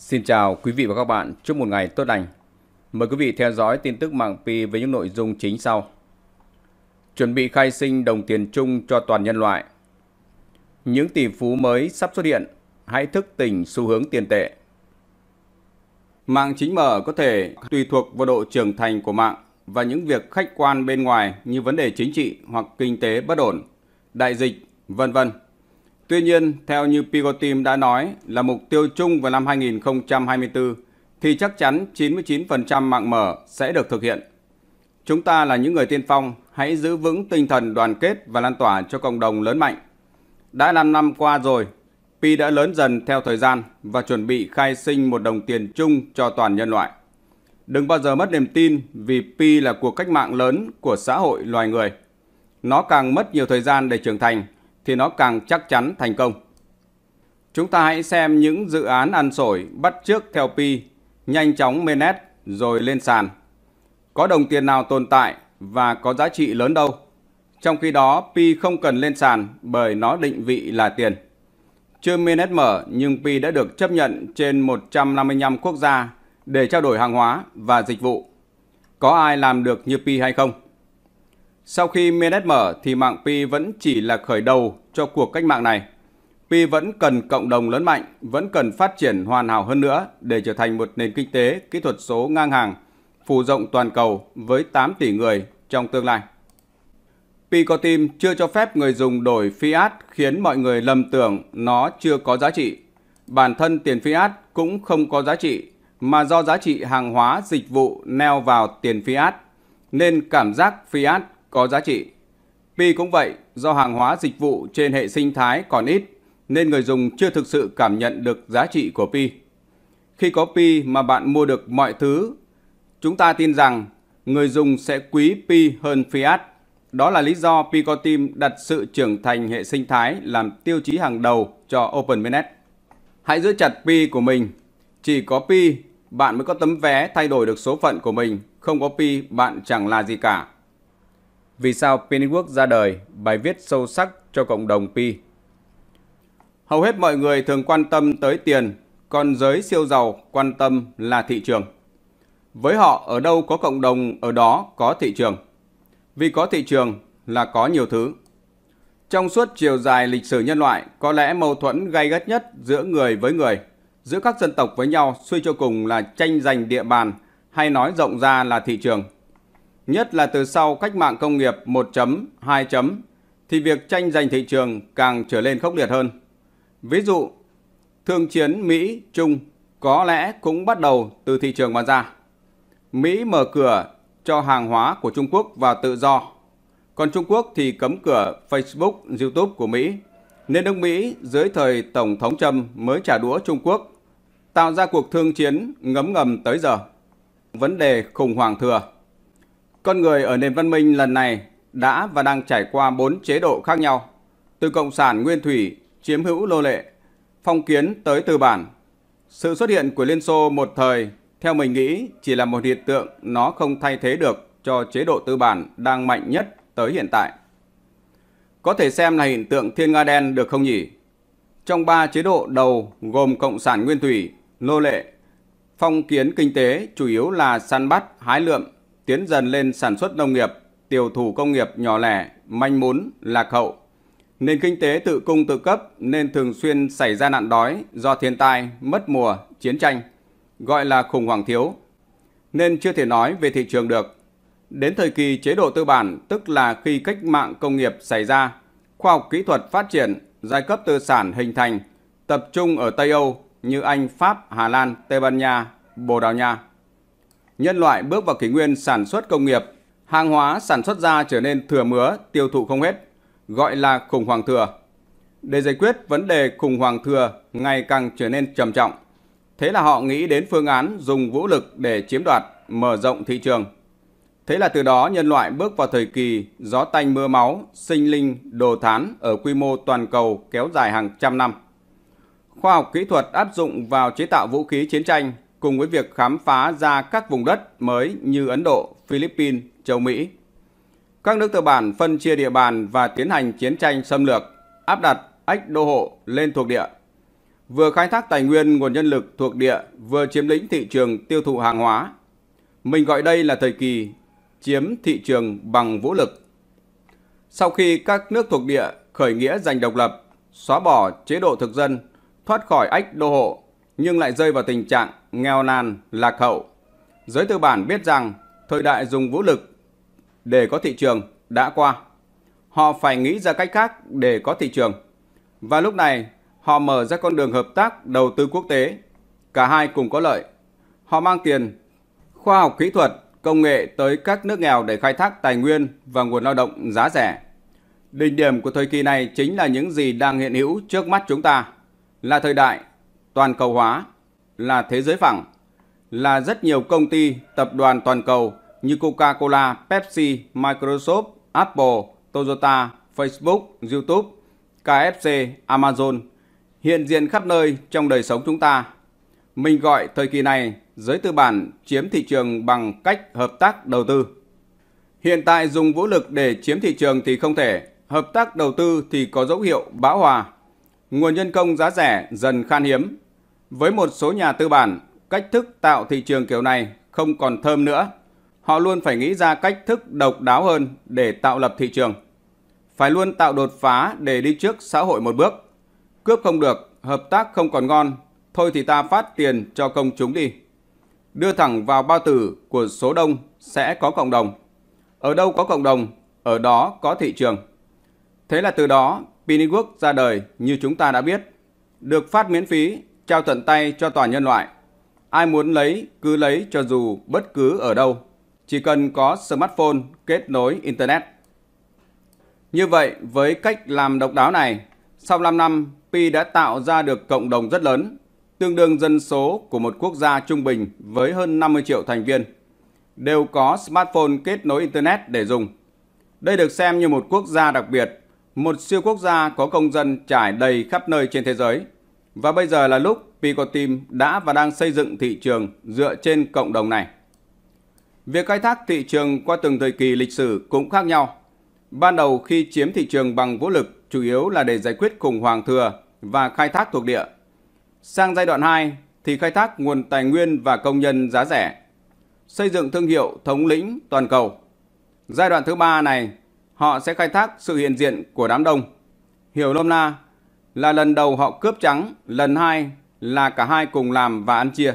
Xin chào quý vị và các bạn, chúc một ngày tốt lành. Mời quý vị theo dõi tin tức mạng Pi với những nội dung chính sau. Chuẩn bị khai sinh đồng tiền chung cho toàn nhân loại. Những tỷ phú mới sắp xuất hiện, hãy thức tỉnh xu hướng tiền tệ. Mạng chính mở có thể tùy thuộc vào độ trưởng thành của mạng và những việc khách quan bên ngoài như vấn đề chính trị hoặc kinh tế bất ổn, đại dịch, vân vân. Tuy nhiên, theo như Picotim đã nói là mục tiêu chung vào năm 2024, thì chắc chắn 99% mạng mở sẽ được thực hiện. Chúng ta là những người tiên phong, hãy giữ vững tinh thần đoàn kết và lan tỏa cho cộng đồng lớn mạnh. Đã 5 năm qua rồi, Pi đã lớn dần theo thời gian và chuẩn bị khai sinh một đồng tiền chung cho toàn nhân loại. Đừng bao giờ mất niềm tin vì Pi là cuộc cách mạng lớn của xã hội loài người. Nó càng mất nhiều thời gian để trưởng thành thì nó càng chắc chắn thành công. Chúng ta hãy xem những dự án ăn sổi bắt trước theo pi, nhanh chóng mê nét rồi lên sàn. Có đồng tiền nào tồn tại và có giá trị lớn đâu. Trong khi đó pi không cần lên sàn bởi nó định vị là tiền. Chưa mê nét mở nhưng pi đã được chấp nhận trên 155 quốc gia để trao đổi hàng hóa và dịch vụ. Có ai làm được như pi hay không? Sau khi Menet mở thì mạng Pi vẫn chỉ là khởi đầu cho cuộc cách mạng này. Pi vẫn cần cộng đồng lớn mạnh, vẫn cần phát triển hoàn hảo hơn nữa để trở thành một nền kinh tế kỹ thuật số ngang hàng, phủ rộng toàn cầu với 8 tỷ người trong tương lai. Pi có tim chưa cho phép người dùng đổi fiat khiến mọi người lầm tưởng nó chưa có giá trị. Bản thân tiền fiat cũng không có giá trị, mà do giá trị hàng hóa dịch vụ neo vào tiền fiat, nên cảm giác fiat có giá trị. Pi cũng vậy, do hàng hóa dịch vụ trên hệ sinh thái còn ít, nên người dùng chưa thực sự cảm nhận được giá trị của Pi. Khi có Pi mà bạn mua được mọi thứ, chúng ta tin rằng người dùng sẽ quý Pi hơn Fiat. Đó là lý do Picotim đặt sự trưởng thành hệ sinh thái làm tiêu chí hàng đầu cho OpenMinnet. Hãy giữ chặt Pi của mình. Chỉ có Pi, bạn mới có tấm vé thay đổi được số phận của mình. Không có Pi, bạn chẳng là gì cả. Vì sao Pennyworth ra đời, bài viết sâu sắc cho cộng đồng Pi. Hầu hết mọi người thường quan tâm tới tiền, còn giới siêu giàu quan tâm là thị trường. Với họ, ở đâu có cộng đồng, ở đó có thị trường. Vì có thị trường là có nhiều thứ. Trong suốt chiều dài lịch sử nhân loại, có lẽ mâu thuẫn gay gắt nhất giữa người với người, giữa các dân tộc với nhau suy cho cùng là tranh giành địa bàn hay nói rộng ra là thị trường – nhất là từ sau cách mạng công nghiệp 1 chấm, 2 chấm, thì việc tranh giành thị trường càng trở lên khốc liệt hơn. Ví dụ, thương chiến Mỹ-Trung có lẽ cũng bắt đầu từ thị trường bán ra. Mỹ mở cửa cho hàng hóa của Trung Quốc vào tự do, còn Trung Quốc thì cấm cửa Facebook, YouTube của Mỹ, nên nước Mỹ dưới thời Tổng thống Trump mới trả đũa Trung Quốc, tạo ra cuộc thương chiến ngấm ngầm tới giờ. Vấn đề khủng hoảng thừa con người ở nền văn minh lần này đã và đang trải qua bốn chế độ khác nhau, từ cộng sản nguyên thủy, chiếm hữu lô lệ, phong kiến tới tư bản. Sự xuất hiện của Liên Xô một thời, theo mình nghĩ, chỉ là một hiện tượng nó không thay thế được cho chế độ tư bản đang mạnh nhất tới hiện tại. Có thể xem là hiện tượng thiên nga đen được không nhỉ? Trong ba chế độ đầu gồm cộng sản nguyên thủy, lô lệ, phong kiến kinh tế chủ yếu là săn bắt, hái lượm tiến dần lên sản xuất nông nghiệp, tiểu thủ công nghiệp nhỏ lẻ, manh mún, lạc hậu. Nền kinh tế tự cung tự cấp nên thường xuyên xảy ra nạn đói do thiên tai, mất mùa, chiến tranh, gọi là khủng hoảng thiếu, nên chưa thể nói về thị trường được. Đến thời kỳ chế độ tư bản, tức là khi cách mạng công nghiệp xảy ra, khoa học kỹ thuật phát triển, giai cấp tư sản hình thành, tập trung ở Tây Âu như Anh, Pháp, Hà Lan, Tây Ban Nha, Bồ Đào Nha nhân loại bước vào kỷ nguyên sản xuất công nghiệp, hàng hóa sản xuất ra trở nên thừa mứa, tiêu thụ không hết, gọi là khủng hoảng thừa. Để giải quyết vấn đề khủng hoảng thừa ngày càng trở nên trầm trọng, thế là họ nghĩ đến phương án dùng vũ lực để chiếm đoạt, mở rộng thị trường. Thế là từ đó nhân loại bước vào thời kỳ gió tanh mưa máu, sinh linh, đồ thán ở quy mô toàn cầu kéo dài hàng trăm năm. Khoa học kỹ thuật áp dụng vào chế tạo vũ khí chiến tranh cùng với việc khám phá ra các vùng đất mới như Ấn Độ, Philippines, châu Mỹ. Các nước tư bản phân chia địa bàn và tiến hành chiến tranh xâm lược, áp đặt ách đô hộ lên thuộc địa. Vừa khai thác tài nguyên nguồn nhân lực thuộc địa, vừa chiếm lĩnh thị trường tiêu thụ hàng hóa. Mình gọi đây là thời kỳ chiếm thị trường bằng vũ lực. Sau khi các nước thuộc địa khởi nghĩa giành độc lập, xóa bỏ chế độ thực dân, thoát khỏi ách đô hộ nhưng lại rơi vào tình trạng nghèo nàn, lạc hậu. Giới tư bản biết rằng thời đại dùng vũ lực để có thị trường đã qua. Họ phải nghĩ ra cách khác để có thị trường. Và lúc này, họ mở ra con đường hợp tác đầu tư quốc tế. Cả hai cùng có lợi. Họ mang tiền, khoa học kỹ thuật, công nghệ tới các nước nghèo để khai thác tài nguyên và nguồn lao động giá rẻ. Đỉnh điểm của thời kỳ này chính là những gì đang hiện hữu trước mắt chúng ta, là thời đại toàn cầu hóa, là thế giới phẳng, là rất nhiều công ty, tập đoàn toàn cầu như Coca-Cola, Pepsi, Microsoft, Apple, Toyota, Facebook, YouTube, KFC, Amazon hiện diện khắp nơi trong đời sống chúng ta. Mình gọi thời kỳ này giới tư bản chiếm thị trường bằng cách hợp tác đầu tư. Hiện tại dùng vũ lực để chiếm thị trường thì không thể, hợp tác đầu tư thì có dấu hiệu bão hòa. Nguồn nhân công giá rẻ dần khan hiếm, với một số nhà tư bản, cách thức tạo thị trường kiểu này không còn thơm nữa. Họ luôn phải nghĩ ra cách thức độc đáo hơn để tạo lập thị trường. Phải luôn tạo đột phá để đi trước xã hội một bước. Cướp không được, hợp tác không còn ngon, thôi thì ta phát tiền cho công chúng đi. Đưa thẳng vào bao tử của số đông sẽ có cộng đồng. Ở đâu có cộng đồng, ở đó có thị trường. Thế là từ đó, Piniwork ra đời như chúng ta đã biết. Được phát miễn phí trao tận tay cho toàn nhân loại. Ai muốn lấy cứ lấy cho dù bất cứ ở đâu, chỉ cần có smartphone kết nối internet. Như vậy, với cách làm độc đáo này, sau 5 năm, Pi đã tạo ra được cộng đồng rất lớn, tương đương dân số của một quốc gia trung bình với hơn 50 triệu thành viên, đều có smartphone kết nối Internet để dùng. Đây được xem như một quốc gia đặc biệt, một siêu quốc gia có công dân trải đầy khắp nơi trên thế giới. Và bây giờ là lúc Picoteam đã và đang xây dựng thị trường dựa trên cộng đồng này. Việc khai thác thị trường qua từng thời kỳ lịch sử cũng khác nhau. Ban đầu khi chiếm thị trường bằng vũ lực chủ yếu là để giải quyết khủng hoảng thừa và khai thác thuộc địa. Sang giai đoạn 2 thì khai thác nguồn tài nguyên và công nhân giá rẻ, xây dựng thương hiệu thống lĩnh toàn cầu. Giai đoạn thứ ba này, họ sẽ khai thác sự hiện diện của đám đông. Hiểu lâm na là lần đầu họ cướp trắng, lần hai là cả hai cùng làm và ăn chia.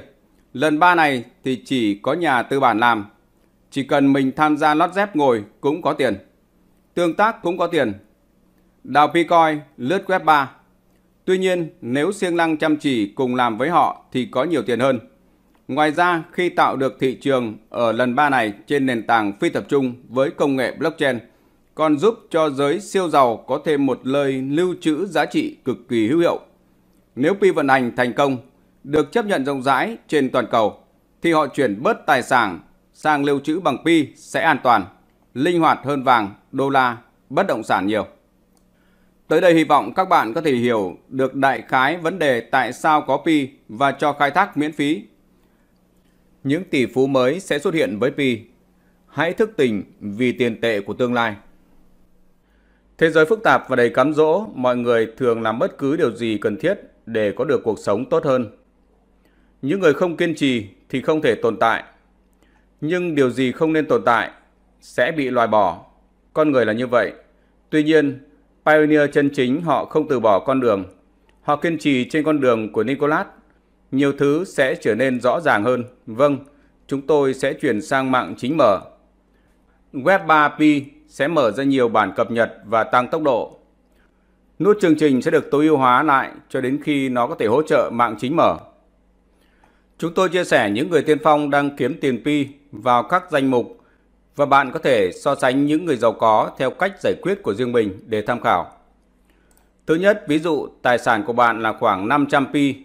Lần ba này thì chỉ có nhà tư bản làm. Chỉ cần mình tham gia lót dép ngồi cũng có tiền. Tương tác cũng có tiền. Đào picoi, lướt web 3. Tuy nhiên, nếu siêng năng chăm chỉ cùng làm với họ thì có nhiều tiền hơn. Ngoài ra, khi tạo được thị trường ở lần 3 này trên nền tảng phi tập trung với công nghệ blockchain – còn giúp cho giới siêu giàu có thêm một lời lưu trữ giá trị cực kỳ hữu hiệu. Nếu pi vận hành thành công, được chấp nhận rộng rãi trên toàn cầu, thì họ chuyển bớt tài sản sang lưu trữ bằng pi sẽ an toàn, linh hoạt hơn vàng, đô la, bất động sản nhiều. Tới đây hy vọng các bạn có thể hiểu được đại khái vấn đề tại sao có pi và cho khai thác miễn phí. Những tỷ phú mới sẽ xuất hiện với pi. Hãy thức tỉnh vì tiền tệ của tương lai. Thế giới phức tạp và đầy cám dỗ, mọi người thường làm bất cứ điều gì cần thiết để có được cuộc sống tốt hơn. Những người không kiên trì thì không thể tồn tại. Nhưng điều gì không nên tồn tại sẽ bị loại bỏ. Con người là như vậy. Tuy nhiên, pioneer chân chính họ không từ bỏ con đường. Họ kiên trì trên con đường của Nicolas. Nhiều thứ sẽ trở nên rõ ràng hơn. Vâng, chúng tôi sẽ chuyển sang mạng chính mở. Web 3P sẽ mở ra nhiều bản cập nhật và tăng tốc độ. Nút chương trình sẽ được tối ưu hóa lại cho đến khi nó có thể hỗ trợ mạng chính mở. Chúng tôi chia sẻ những người tiên phong đang kiếm tiền pi vào các danh mục và bạn có thể so sánh những người giàu có theo cách giải quyết của riêng mình để tham khảo. Thứ nhất, ví dụ tài sản của bạn là khoảng 500 pi.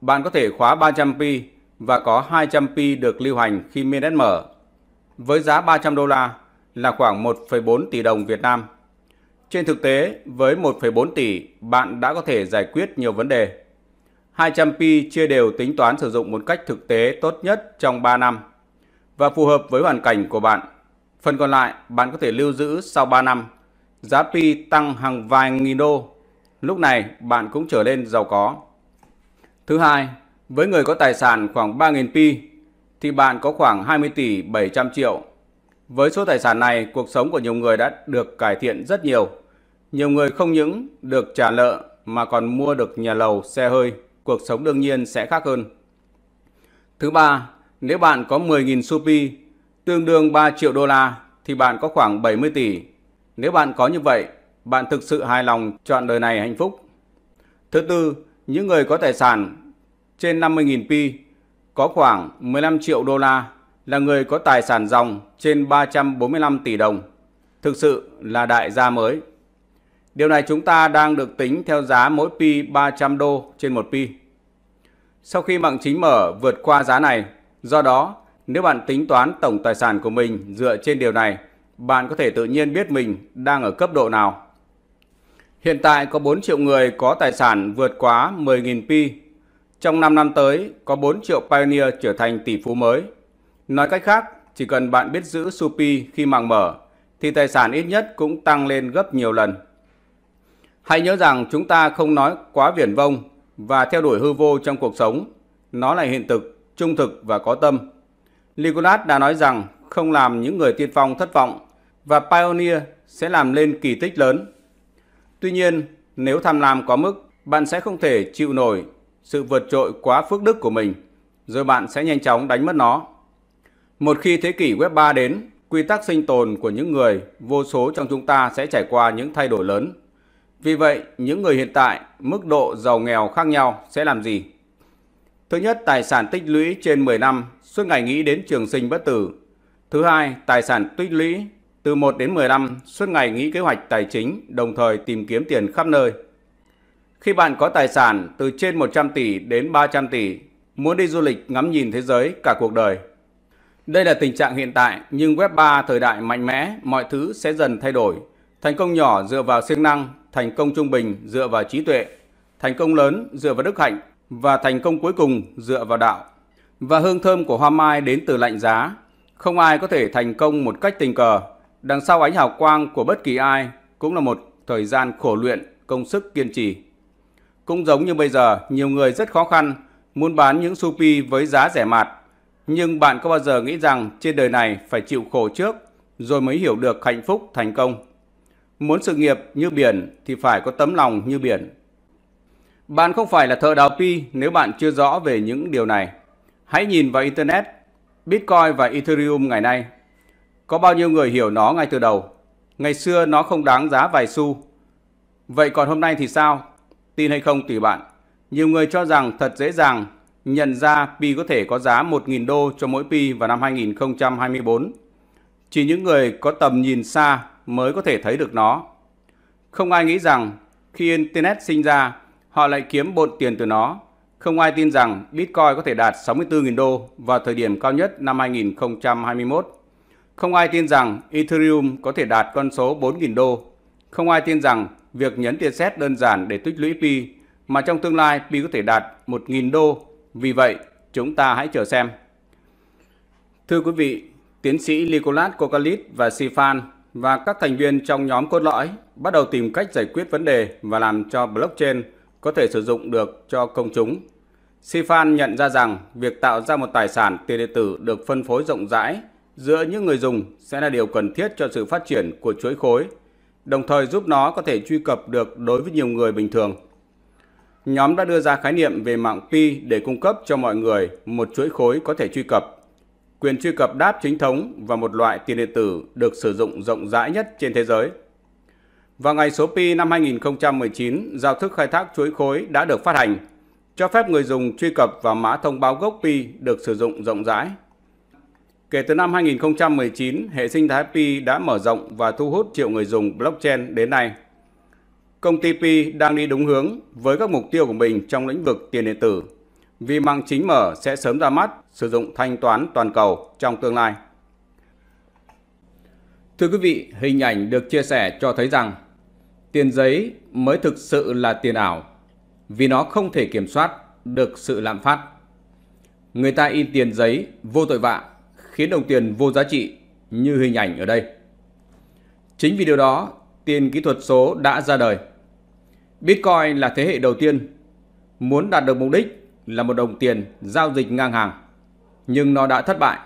Bạn có thể khóa 300 pi và có 200 pi được lưu hành khi miền mở. Với giá 300 đô la, là khoảng 1,4 tỷ đồng Việt Nam. Trên thực tế, với 1,4 tỷ, bạn đã có thể giải quyết nhiều vấn đề. 200p chia đều tính toán sử dụng một cách thực tế tốt nhất trong 3 năm và phù hợp với hoàn cảnh của bạn. Phần còn lại, bạn có thể lưu giữ sau 3 năm. Giá pi tăng hàng vài nghìn đô. Lúc này, bạn cũng trở nên giàu có. Thứ hai, với người có tài sản khoảng 3.000 pi, thì bạn có khoảng 20 tỷ 700 triệu với số tài sản này, cuộc sống của nhiều người đã được cải thiện rất nhiều. Nhiều người không những được trả nợ mà còn mua được nhà lầu, xe hơi, cuộc sống đương nhiên sẽ khác hơn. Thứ ba, nếu bạn có 10.000 supi, tương đương 3 triệu đô la, thì bạn có khoảng 70 tỷ. Nếu bạn có như vậy, bạn thực sự hài lòng chọn đời này hạnh phúc. Thứ tư, những người có tài sản trên 50.000 pi có khoảng 15 triệu đô la là người có tài sản dòng trên 345 tỷ đồng, thực sự là đại gia mới. Điều này chúng ta đang được tính theo giá mỗi pi 300 đô trên một pi. Sau khi mạng chính mở vượt qua giá này, do đó nếu bạn tính toán tổng tài sản của mình dựa trên điều này, bạn có thể tự nhiên biết mình đang ở cấp độ nào. Hiện tại có 4 triệu người có tài sản vượt quá 10.000 pi. Trong 5 năm tới, có 4 triệu pioneer trở thành tỷ phú mới – Nói cách khác, chỉ cần bạn biết giữ Supi khi màng mở, thì tài sản ít nhất cũng tăng lên gấp nhiều lần. Hãy nhớ rằng chúng ta không nói quá viển vông và theo đuổi hư vô trong cuộc sống. Nó là hiện thực, trung thực và có tâm. Nicholas đã nói rằng không làm những người tiên phong thất vọng và Pioneer sẽ làm lên kỳ tích lớn. Tuy nhiên, nếu tham lam có mức, bạn sẽ không thể chịu nổi sự vượt trội quá phước đức của mình, rồi bạn sẽ nhanh chóng đánh mất nó. Một khi thế kỷ Web 3 đến, quy tắc sinh tồn của những người vô số trong chúng ta sẽ trải qua những thay đổi lớn. Vì vậy, những người hiện tại mức độ giàu nghèo khác nhau sẽ làm gì? Thứ nhất, tài sản tích lũy trên 10 năm, suốt ngày nghĩ đến trường sinh bất tử. Thứ hai, tài sản tích lũy từ 1 đến 10 năm, suốt ngày nghĩ kế hoạch tài chính, đồng thời tìm kiếm tiền khắp nơi. Khi bạn có tài sản từ trên 100 tỷ đến 300 tỷ, muốn đi du lịch ngắm nhìn thế giới cả cuộc đời đây là tình trạng hiện tại, nhưng Web 3 thời đại mạnh mẽ, mọi thứ sẽ dần thay đổi. Thành công nhỏ dựa vào siêng năng, thành công trung bình dựa vào trí tuệ, thành công lớn dựa vào đức hạnh và thành công cuối cùng dựa vào đạo. Và hương thơm của hoa mai đến từ lạnh giá. Không ai có thể thành công một cách tình cờ. Đằng sau ánh hào quang của bất kỳ ai cũng là một thời gian khổ luyện, công sức kiên trì. Cũng giống như bây giờ, nhiều người rất khó khăn muốn bán những supi với giá rẻ mạt nhưng bạn có bao giờ nghĩ rằng trên đời này phải chịu khổ trước rồi mới hiểu được hạnh phúc thành công? Muốn sự nghiệp như biển thì phải có tấm lòng như biển. Bạn không phải là thợ đào pi nếu bạn chưa rõ về những điều này. Hãy nhìn vào Internet, Bitcoin và Ethereum ngày nay. Có bao nhiêu người hiểu nó ngay từ đầu? Ngày xưa nó không đáng giá vài xu. Vậy còn hôm nay thì sao? Tin hay không tùy bạn. Nhiều người cho rằng thật dễ dàng nhận ra Pi có thể có giá 1.000 đô cho mỗi Pi vào năm 2024. Chỉ những người có tầm nhìn xa mới có thể thấy được nó. Không ai nghĩ rằng khi Internet sinh ra, họ lại kiếm bộn tiền từ nó. Không ai tin rằng Bitcoin có thể đạt 64.000 đô vào thời điểm cao nhất năm 2021. Không ai tin rằng Ethereum có thể đạt con số 4.000 đô. Không ai tin rằng việc nhấn tiền xét đơn giản để tích lũy Pi mà trong tương lai Pi có thể đạt 1.000 đô vì vậy, chúng ta hãy chờ xem. Thưa quý vị, tiến sĩ Nicolas Kokalit và Sifan và các thành viên trong nhóm cốt lõi bắt đầu tìm cách giải quyết vấn đề và làm cho blockchain có thể sử dụng được cho công chúng. Sifan nhận ra rằng việc tạo ra một tài sản tiền điện tử được phân phối rộng rãi giữa những người dùng sẽ là điều cần thiết cho sự phát triển của chuỗi khối, đồng thời giúp nó có thể truy cập được đối với nhiều người bình thường nhóm đã đưa ra khái niệm về mạng pi để cung cấp cho mọi người một chuỗi khối có thể truy cập, quyền truy cập đáp chính thống và một loại tiền điện tử được sử dụng rộng rãi nhất trên thế giới. Vào ngày số pi năm 2019, giao thức khai thác chuỗi khối đã được phát hành, cho phép người dùng truy cập vào mã thông báo gốc pi được sử dụng rộng rãi. Kể từ năm 2019, hệ sinh thái pi đã mở rộng và thu hút triệu người dùng blockchain đến nay công ty Pi đang đi đúng hướng với các mục tiêu của mình trong lĩnh vực tiền điện tử. Vì mạng chính mở sẽ sớm ra mắt sử dụng thanh toán toàn cầu trong tương lai. Thưa quý vị, hình ảnh được chia sẻ cho thấy rằng tiền giấy mới thực sự là tiền ảo vì nó không thể kiểm soát được sự lạm phát. Người ta in tiền giấy vô tội vạ khiến đồng tiền vô giá trị như hình ảnh ở đây. Chính vì điều đó, tiền kỹ thuật số đã ra đời Bitcoin là thế hệ đầu tiên muốn đạt được mục đích là một đồng tiền giao dịch ngang hàng, nhưng nó đã thất bại,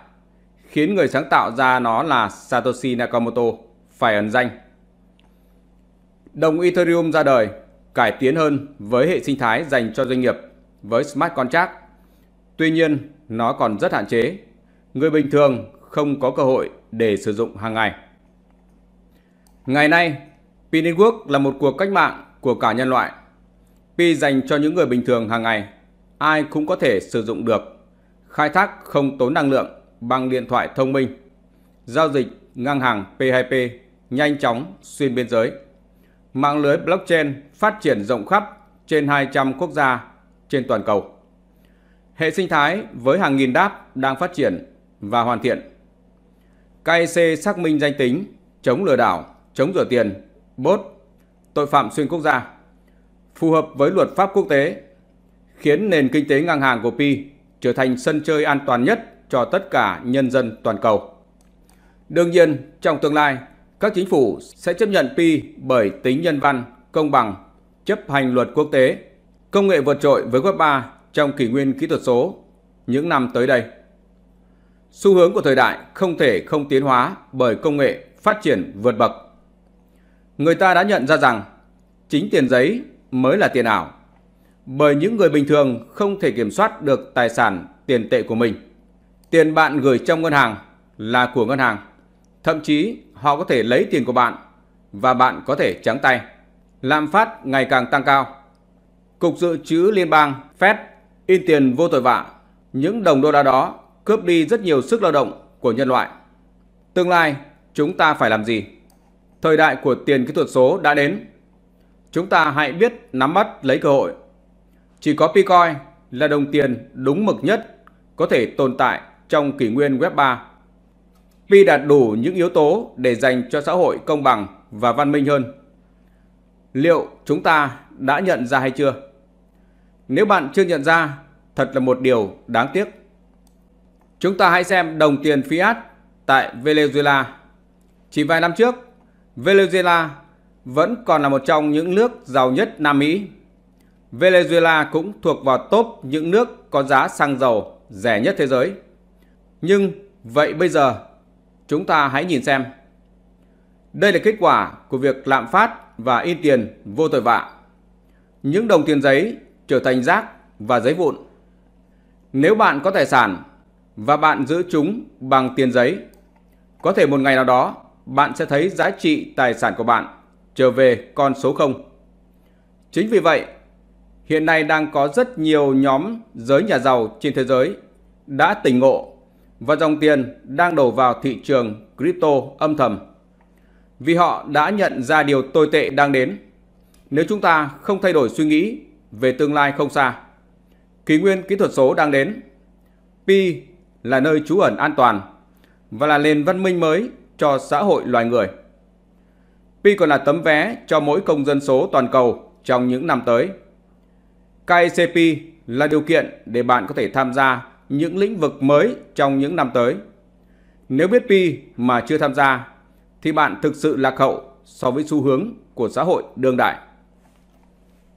khiến người sáng tạo ra nó là Satoshi Nakamoto phải ẩn danh. Đồng Ethereum ra đời cải tiến hơn với hệ sinh thái dành cho doanh nghiệp với smart contract. Tuy nhiên, nó còn rất hạn chế. Người bình thường không có cơ hội để sử dụng hàng ngày. Ngày nay, Pin là một cuộc cách mạng của cả nhân loại. Pi dành cho những người bình thường hàng ngày, ai cũng có thể sử dụng được. Khai thác không tốn năng lượng bằng điện thoại thông minh. Giao dịch ngang hàng P2P nhanh chóng xuyên biên giới. Mạng lưới blockchain phát triển rộng khắp trên 200 quốc gia trên toàn cầu. Hệ sinh thái với hàng nghìn đáp đang phát triển và hoàn thiện. KEC xác minh danh tính, chống lừa đảo, chống rửa tiền, bot tội phạm xuyên quốc gia, phù hợp với luật pháp quốc tế, khiến nền kinh tế ngang hàng của Pi trở thành sân chơi an toàn nhất cho tất cả nhân dân toàn cầu. Đương nhiên, trong tương lai, các chính phủ sẽ chấp nhận Pi bởi tính nhân văn, công bằng, chấp hành luật quốc tế, công nghệ vượt trội với Web 3 trong kỷ nguyên kỹ thuật số những năm tới đây. Xu hướng của thời đại không thể không tiến hóa bởi công nghệ phát triển vượt bậc người ta đã nhận ra rằng chính tiền giấy mới là tiền ảo. Bởi những người bình thường không thể kiểm soát được tài sản tiền tệ của mình. Tiền bạn gửi trong ngân hàng là của ngân hàng. Thậm chí họ có thể lấy tiền của bạn và bạn có thể trắng tay. Lạm phát ngày càng tăng cao. Cục dự trữ liên bang Fed in tiền vô tội vạ. Những đồng đô la đó cướp đi rất nhiều sức lao động của nhân loại. Tương lai chúng ta phải làm gì? thời đại của tiền kỹ thuật số đã đến. Chúng ta hãy biết nắm bắt lấy cơ hội. Chỉ có Bitcoin là đồng tiền đúng mực nhất có thể tồn tại trong kỷ nguyên Web 3 vì đạt đủ những yếu tố để dành cho xã hội công bằng và văn minh hơn. Liệu chúng ta đã nhận ra hay chưa? Nếu bạn chưa nhận ra, thật là một điều đáng tiếc. Chúng ta hãy xem đồng tiền fiat tại Venezuela. Chỉ vài năm trước, Venezuela vẫn còn là một trong những nước giàu nhất Nam Mỹ. Venezuela cũng thuộc vào top những nước có giá xăng dầu rẻ nhất thế giới. Nhưng vậy bây giờ chúng ta hãy nhìn xem. Đây là kết quả của việc lạm phát và in tiền vô tội vạ. Những đồng tiền giấy trở thành rác và giấy vụn. Nếu bạn có tài sản và bạn giữ chúng bằng tiền giấy, có thể một ngày nào đó bạn sẽ thấy giá trị tài sản của bạn trở về con số 0. Chính vì vậy, hiện nay đang có rất nhiều nhóm giới nhà giàu trên thế giới đã tỉnh ngộ và dòng tiền đang đổ vào thị trường crypto âm thầm. Vì họ đã nhận ra điều tồi tệ đang đến. Nếu chúng ta không thay đổi suy nghĩ về tương lai không xa, kỷ nguyên kỹ thuật số đang đến. Pi là nơi trú ẩn an toàn và là nền văn minh mới cho xã hội loài người. Pi còn là tấm vé cho mỗi công dân số toàn cầu trong những năm tới. KECP là điều kiện để bạn có thể tham gia những lĩnh vực mới trong những năm tới. Nếu biết Pi mà chưa tham gia thì bạn thực sự lạc hậu so với xu hướng của xã hội đương đại.